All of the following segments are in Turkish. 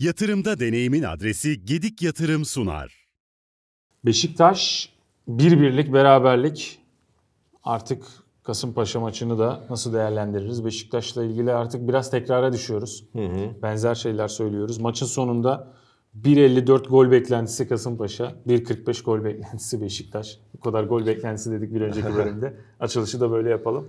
Yatırımda deneyimin adresi Gedik Yatırım sunar. Beşiktaş bir birlik beraberlik artık Kasımpaşa maçını da nasıl değerlendiririz? Beşiktaş'la ilgili artık biraz tekrara düşüyoruz. Hı hı. Benzer şeyler söylüyoruz. Maçın sonunda 1.54 gol beklentisi Kasımpaşa, 1.45 gol beklentisi Beşiktaş. Bu kadar gol beklentisi dedik bir önceki bölümde. Açılışı da böyle yapalım.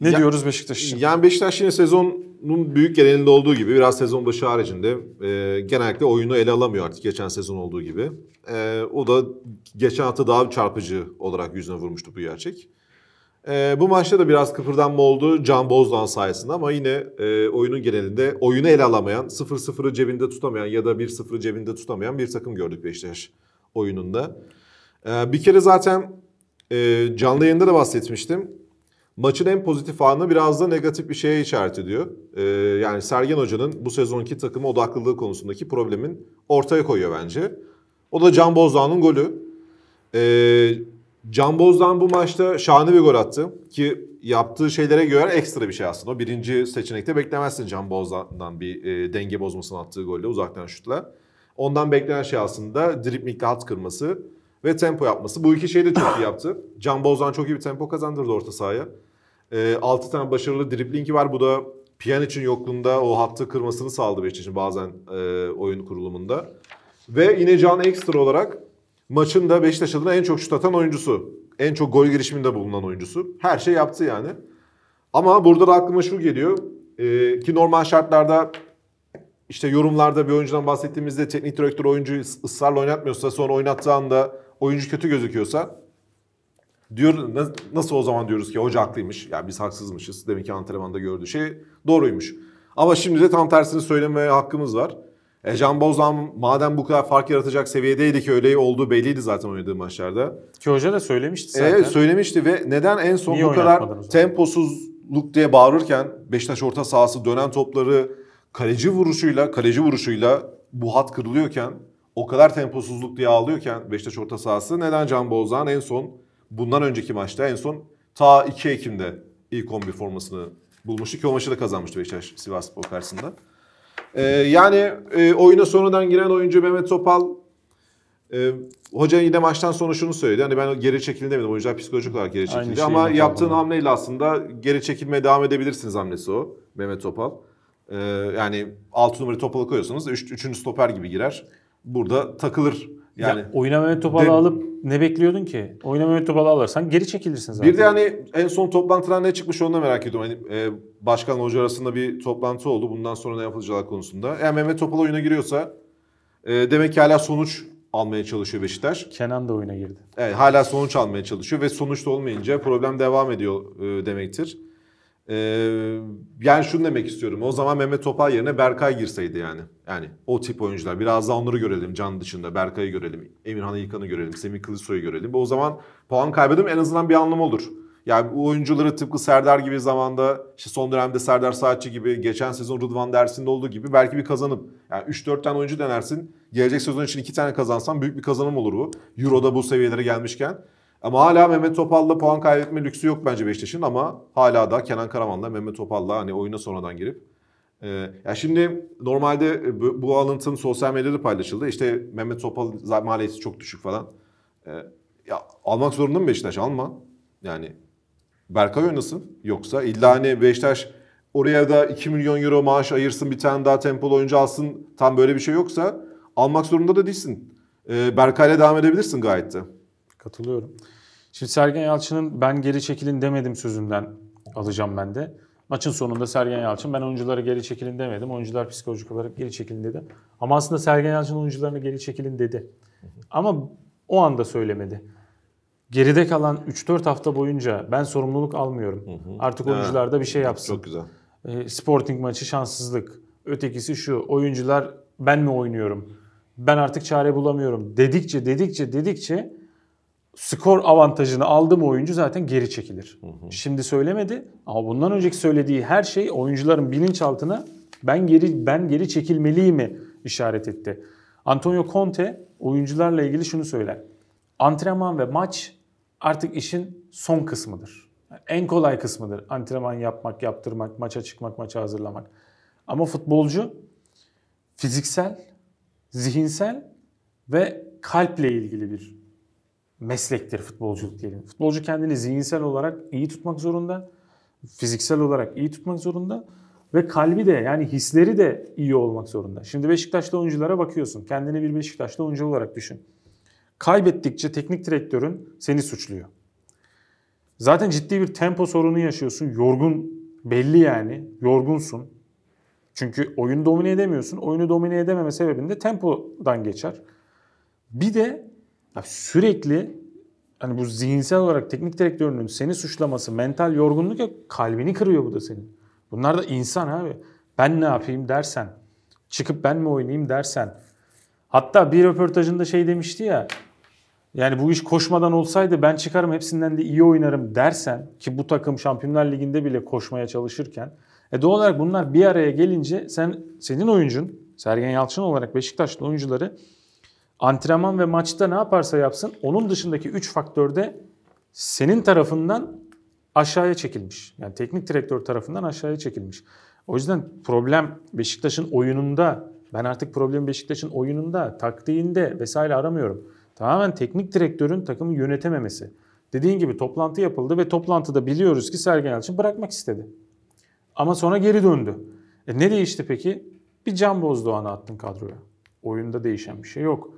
Ne ya, diyoruz Beşiktaş için? Yani Beşiktaş yine sezonun büyük genelinde olduğu gibi biraz sezon başı haricinde e, genellikle oyunu ele alamıyor artık geçen sezon olduğu gibi. E, o da geçen hafta daha çarpıcı olarak yüzüne vurmuştu bu gerçek. E, bu maçta da biraz kıpırdanma oldu Can Bozdoğan sayesinde ama yine e, oyunun genelinde oyunu ele alamayan, 0-0'ı cebinde tutamayan ya da 1-0'ı cebinde tutamayan bir takım gördük Beşiktaş oyununda. E, bir kere zaten e, canlı yayında da bahsetmiştim maçın en pozitif anı biraz da negatif bir şeye işaret ediyor. Ee, yani Sergen Hoca'nın bu sezonki takıma odaklılığı konusundaki problemin ortaya koyuyor bence. O da Can Bozdağ'ın golü. Ee, Can Bozdağ bu maçta şahane bir gol attı. Ki yaptığı şeylere göre ekstra bir şey aslında. O birinci seçenekte beklemezsin Can Bozdağ'dan bir e, denge bozmasını attığı golle uzaktan şutla. Ondan beklenen şey aslında driplingle hat kırması ve tempo yapması. Bu iki şeyi de çok iyi yaptı. Can Bozan çok iyi bir tempo kazandırdı orta sahaya. E, tane başarılı driplingi var. Bu da için yokluğunda o hattı kırmasını sağladı Beşiktaş'ın bazen e, oyun kurulumunda. Ve yine Can ekstra olarak maçın da Beşiktaş adına en çok şut atan oyuncusu. En çok gol girişiminde bulunan oyuncusu. Her şey yaptı yani. Ama burada da aklıma şu geliyor. E, ki normal şartlarda işte yorumlarda bir oyuncudan bahsettiğimizde teknik direktör oyuncuyu ısrarla oynatmıyorsa sonra oynattığı anda oyuncu kötü gözüküyorsa diyor nasıl o zaman diyoruz ki hoca haklıymış. Yani biz haksızmışız. Demek ki antrenmanda gördüğü şey doğruymuş. Ama şimdi de tam tersini söylemeye hakkımız var. E Can Bozan madem bu kadar fark yaratacak seviyedeydi ki öyle olduğu belliydi zaten oynadığı maçlarda. Ki hoca da söylemişti e, zaten. E, söylemişti ve neden en son Niye bu kadar temposuzluk diye bağırırken Beşiktaş orta sahası dönen topları kaleci vuruşuyla kaleci vuruşuyla bu hat kırılıyorken o kadar temposuzluk diye ağlıyorken Beşiktaş orta sahası neden Can Bozan en son bundan önceki maçta en son ta 2 Ekim'de ilk 11 formasını bulmuştu ki o maçı da kazanmıştı Beşiktaş Sivas Spor karşısında. Ee, yani e, oyuna sonradan giren oyuncu Mehmet Topal e, hoca yine maçtan sonra şunu söyledi. Hani ben geri çekildim demedim. Oyuncular psikolojik olarak geri çekildi. Ama yaptığın yapalım. hamleyle aslında geri çekilmeye devam edebilirsiniz hamlesi o. Mehmet Topal. Ee, yani 6 numarayı Topal'a koyuyorsanız 3. Üç, stoper gibi girer burada takılır. Yani ya, oyuna Mehmet Topal'ı de, alıp ne bekliyordun ki? Oyuna Mehmet Topal'ı alırsan geri çekilirsin zaten. Bir de hani en son toplantıdan ne çıkmış onu da merak ediyorum. Hani e, başkan hoca arasında bir toplantı oldu. Bundan sonra ne yapılacak konusunda. Eğer Mehmet Topal oyuna giriyorsa e, demek ki hala sonuç almaya çalışıyor Beşiktaş. Kenan da oyuna girdi. Evet hala sonuç almaya çalışıyor ve sonuç da olmayınca problem devam ediyor e, demektir. Ee, yani şunu demek istiyorum. O zaman Mehmet Topal yerine Berkay girseydi yani. Yani o tip oyuncular. Biraz daha onları görelim can dışında. Berkay'ı görelim. Emirhan Yıkan'ı görelim. Semih Kılıçsoy'u görelim. O zaman puan kaybedim en azından bir anlam olur. Yani bu oyuncuları tıpkı Serdar gibi zamanda işte son dönemde Serdar Saatçi gibi geçen sezon Rıdvan Dersin'de olduğu gibi belki bir kazanım. Yani 3-4 tane oyuncu denersin. Gelecek sezon için 2 tane kazansan büyük bir kazanım olur bu. Euro'da bu seviyelere gelmişken. Ama hala Mehmet Topal'la puan kaybetme lüksü yok bence Beşiktaş'ın ama hala da Kenan Karaman'la Mehmet Topal'la hani oyuna sonradan girip ee, ya şimdi normalde e, bu, bu alıntın sosyal medyada paylaşıldı. İşte Mehmet Topal maliyeti çok düşük falan. Ee, ya almak zorunda mı Beşiktaş? Alma. Yani Berkay oynasın. Yoksa illa hani Beşiktaş oraya da 2 milyon euro maaş ayırsın bir tane daha tempolu oyuncu alsın tam böyle bir şey yoksa almak zorunda da değilsin. Ee, Berkay'la devam edebilirsin gayet de. Katılıyorum. Şimdi Sergen Yalçın'ın ben geri çekilin demedim sözünden alacağım ben de. Maçın sonunda Sergen Yalçın ben oyunculara geri çekilin demedim. Oyuncular psikolojik olarak geri çekilin dedi. Ama aslında Sergen Yalçın oyuncularına geri çekilin dedi. Ama o anda söylemedi. Geride kalan 3-4 hafta boyunca ben sorumluluk almıyorum. Hı hı. Artık oyuncularda bir şey yapsın. Çok güzel. E, sporting maçı şanssızlık. Ötekisi şu. Oyuncular ben mi oynuyorum? Ben artık çare bulamıyorum. Dedikçe dedikçe dedikçe skor avantajını aldı mı oyuncu zaten geri çekilir. Hı hı. Şimdi söylemedi ama bundan önceki söylediği her şey oyuncuların bilinçaltına ben geri ben geri çekilmeliyim mi işaret etti. Antonio Conte oyuncularla ilgili şunu söyler. Antrenman ve maç artık işin son kısmıdır. en kolay kısmıdır. Antrenman yapmak, yaptırmak, maça çıkmak, maça hazırlamak. Ama futbolcu fiziksel, zihinsel ve kalple ilgili bir meslektir futbolculuk diyelim. Futbolcu kendini zihinsel olarak iyi tutmak zorunda, fiziksel olarak iyi tutmak zorunda ve kalbi de yani hisleri de iyi olmak zorunda. Şimdi Beşiktaşlı oyunculara bakıyorsun. Kendini bir Beşiktaşlı oyuncu olarak düşün. Kaybettikçe teknik direktörün seni suçluyor. Zaten ciddi bir tempo sorunu yaşıyorsun. Yorgun belli yani. Yorgunsun. Çünkü oyunu domine edemiyorsun. Oyunu domine edememe sebebin de tempodan geçer. Bir de ya sürekli hani bu zihinsel olarak teknik direktörünün seni suçlaması, mental yorgunluk ya kalbini kırıyor bu da senin. Bunlar da insan abi. Ben ne yapayım dersen, çıkıp ben mi oynayayım dersen. Hatta bir röportajında şey demişti ya. Yani bu iş koşmadan olsaydı ben çıkarım hepsinden de iyi oynarım dersen ki bu takım Şampiyonlar Ligi'nde bile koşmaya çalışırken e doğal olarak bunlar bir araya gelince sen senin oyuncun Sergen Yalçın olarak Beşiktaşlı oyuncuları antrenman ve maçta ne yaparsa yapsın onun dışındaki 3 faktörde senin tarafından aşağıya çekilmiş. Yani teknik direktör tarafından aşağıya çekilmiş. O yüzden problem Beşiktaş'ın oyununda. Ben artık problemi Beşiktaş'ın oyununda, taktiğinde vesaire aramıyorum. Tamamen teknik direktörün takımı yönetememesi. Dediğin gibi toplantı yapıldı ve toplantıda biliyoruz ki Sergen Yalçın bırakmak istedi. Ama sonra geri döndü. E ne değişti peki? Bir Can Bozdoğan'ı attın kadroya. Oyunda değişen bir şey yok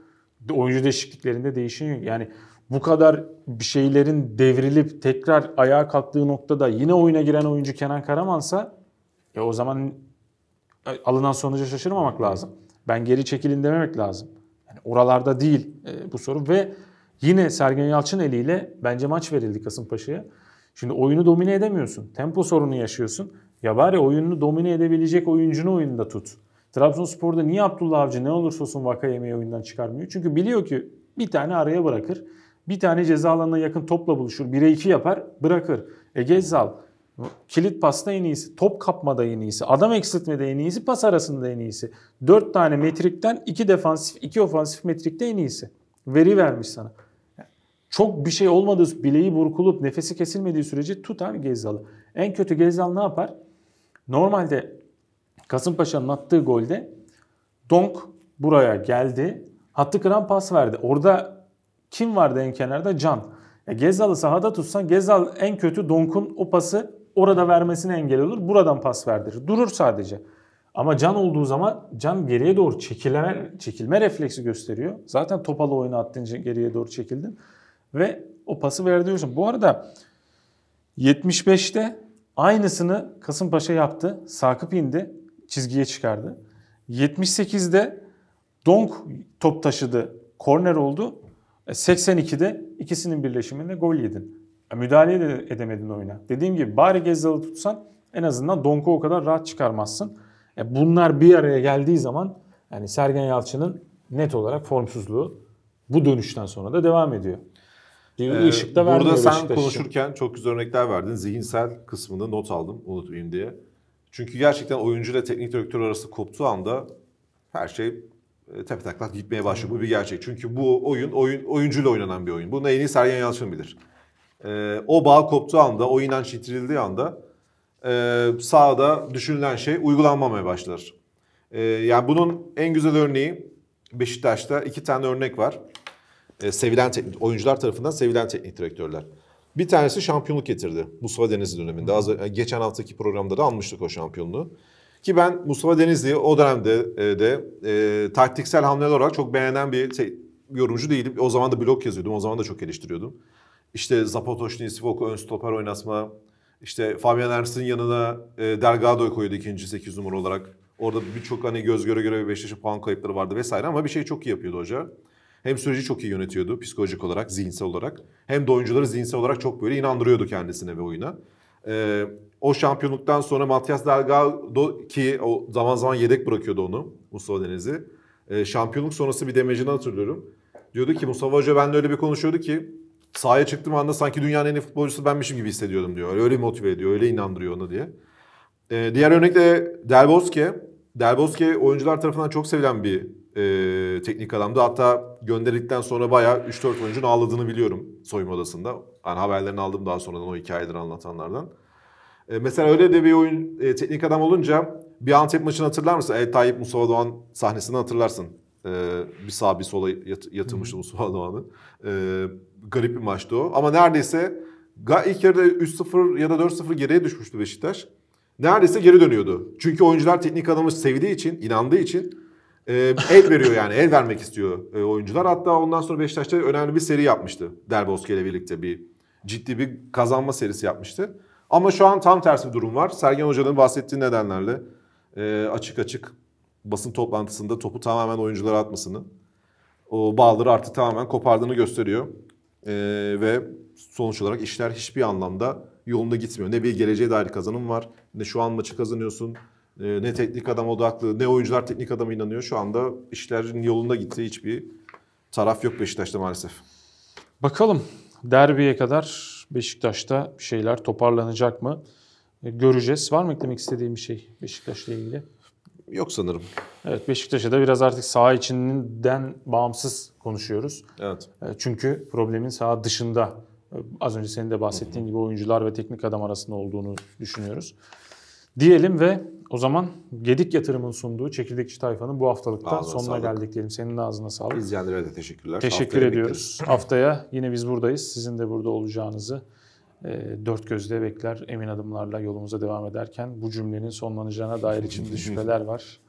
oyuncu değişikliklerinde değişiyor. Yani bu kadar bir şeylerin devrilip tekrar ayağa kalktığı noktada yine oyuna giren oyuncu Kenan Karaman'sa e, o zaman alınan sonuca şaşırmamak lazım. Ben geri çekilin dememek lazım. Yani oralarda değil e, bu soru ve yine Sergen Yalçın eliyle bence maç verildi Kasımpaşa'ya. Şimdi oyunu domine edemiyorsun. Tempo sorunu yaşıyorsun. Ya bari oyunu domine edebilecek oyuncunu oyunda tut. Trabzonspor'da niye Abdullah Avcı ne olursa olsun vaka yemeği oyundan çıkarmıyor? Çünkü biliyor ki bir tane araya bırakır. Bir tane ceza alanına yakın topla buluşur. 1'e 2 yapar bırakır. E kilit pasta en iyisi. Top kapmada en iyisi. Adam eksiltmede en iyisi. Pas arasında en iyisi. 4 tane metrikten 2 defansif 2 ofansif metrikte en iyisi. Veri vermiş sana. Çok bir şey olmadığı bileği burkulup nefesi kesilmediği sürece tutar gezalı. En kötü Gezzal ne yapar? Normalde Kasımpaşa'nın attığı golde Donk buraya geldi. Hattı kıran pas verdi. Orada kim vardı en kenarda? Can. E Gezal'ı sahada tutsan Gezal en kötü Donk'un o pası orada vermesine engel olur. Buradan pas verdirir. Durur sadece. Ama can olduğu zaman can geriye doğru çekilme, çekilme refleksi gösteriyor. Zaten topalı oyunu attığınca geriye doğru çekildin. Ve o pası verdiyorsun. Bu arada 75'te aynısını Kasımpaşa yaptı. Sakıp indi çizgiye çıkardı. 78'de Donk top taşıdı, korner oldu. 82'de e, ikisinin birleşiminde gol yedin. E, müdahale de edemedin oyuna. Dediğim gibi bari Gezzal'ı tutsan en azından Donk'u o kadar rahat çıkarmazsın. E, bunlar bir araya geldiği zaman yani Sergen Yalçın'ın net olarak formsuzluğu bu dönüşten sonra da devam ediyor. Bir ee, ışıkta Burada sen konuşurken çok güzel örnekler verdin. Zihinsel kısmında not aldım unutmayayım diye. Çünkü gerçekten oyuncu ile teknik direktör arası koptuğu anda her şey e, tepe taklak gitmeye başlıyor. Bu bir gerçek. Çünkü bu oyun, oyun oyuncuyla oynanan bir oyun. Bunu en iyi Sergen Yalçın bilir. Ee, o bağ koptuğu anda, o inanç yitirildiği anda e, sahada düşünülen şey uygulanmamaya başlar. E, yani bunun en güzel örneği Beşiktaş'ta iki tane örnek var. E, sevilen teknik, oyuncular tarafından sevilen teknik direktörler. Bir tanesi şampiyonluk getirdi Mustafa Denizli döneminde. Az, geçen haftaki programda da almıştık o şampiyonluğu. Ki ben Mustafa Denizli'yi o dönemde de, de e, taktiksel hamleler olarak çok beğenen bir şey, yorumcu değildim. O zaman da blog yazıyordum. O zaman da çok eleştiriyordum. İşte Zapotoşni, Sivoko ön stoper oynasma, işte Fabian Ersin yanına e, Delgado'yu koyuyordu ikinci 8 numara olarak. Orada birçok hani göz göre göre Beşiktaş'a puan kayıpları vardı vesaire ama bir şey çok iyi yapıyordu hoca. Hem süreci çok iyi yönetiyordu psikolojik olarak, zihinsel olarak. Hem de oyuncuları zihinsel olarak çok böyle inandırıyordu kendisine ve oyuna. Ee, o şampiyonluktan sonra Matias Delgado ki o zaman zaman yedek bırakıyordu onu Mustafa Deniz'i. Ee, şampiyonluk sonrası bir demecini hatırlıyorum. Diyordu ki Mustafa Hoca benimle öyle bir konuşuyordu ki sahaya çıktığım anda sanki dünyanın en iyi futbolcusu benmişim gibi hissediyordum diyor. Öyle motive ediyor, öyle inandırıyor onu diye. Ee, diğer örnek de Del Bosque. Del Bosque oyuncular tarafından çok sevilen bir e, teknik adamdı. Hatta gönderdikten sonra bayağı 3-4 oyuncunun ağladığını biliyorum soyunma odasında. Yani haberlerini aldım daha sonradan o hikayeleri anlatanlardan. E, mesela öyle de bir oyun e, teknik adam olunca bir Antep maçını hatırlar mısın? El Tayyip Mustafa Doğan sahnesini hatırlarsın. E, bir sağ bir sola yat, yatırmıştı Mustafa Doğan'ı. E, garip bir maçtı o. Ama neredeyse ilk yarıda 3-0 ya da 4-0 geriye düşmüştü Beşiktaş. Neredeyse geri dönüyordu. Çünkü oyuncular teknik adamı sevdiği için, inandığı için e, el veriyor yani. El vermek istiyor e, oyuncular. Hatta ondan sonra Beşiktaş'ta önemli bir seri yapmıştı. Derboske ile birlikte bir ciddi bir kazanma serisi yapmıştı. Ama şu an tam tersi bir durum var. Sergen Hoca'nın bahsettiği nedenlerle e, açık açık basın toplantısında topu tamamen oyunculara atmasını, o bağları artık tamamen kopardığını gösteriyor. E, ve sonuç olarak işler hiçbir anlamda yolunda gitmiyor. Ne bir geleceğe dair kazanım var, ne şu an maçı kazanıyorsun. Ee, ne teknik adam odaklı, ne oyuncular teknik adama inanıyor. Şu anda işlerin yolunda gittiği hiçbir taraf yok Beşiktaş'ta maalesef. Bakalım derbiye kadar Beşiktaş'ta bir şeyler toparlanacak mı? E, göreceğiz. Var mı eklemek istediğim bir şey Beşiktaş'la ilgili? Yok sanırım. Evet Beşiktaş'a da biraz artık saha içinden bağımsız konuşuyoruz. Evet. E, çünkü problemin saha dışında e, az önce senin de bahsettiğin gibi oyuncular ve teknik adam arasında olduğunu düşünüyoruz. Diyelim ve o zaman Gedik Yatırım'ın sunduğu Çekirdekçi Tayfa'nın bu haftalıkta ağzına sonuna sağlık. geldik diyelim. Senin de ağzına sağlık. İzleyenlere de teşekkürler. Teşekkür Haftaya ediyoruz. Bekleriz. Haftaya yine biz buradayız. Sizin de burada olacağınızı e, dört gözle bekler. Emin adımlarla yolumuza devam ederken bu cümlenin sonlanacağına dair içimde şüpheler var.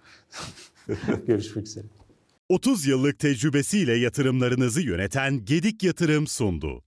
Görüşmek üzere. 30 yıllık tecrübesiyle yatırımlarınızı yöneten Gedik Yatırım sundu.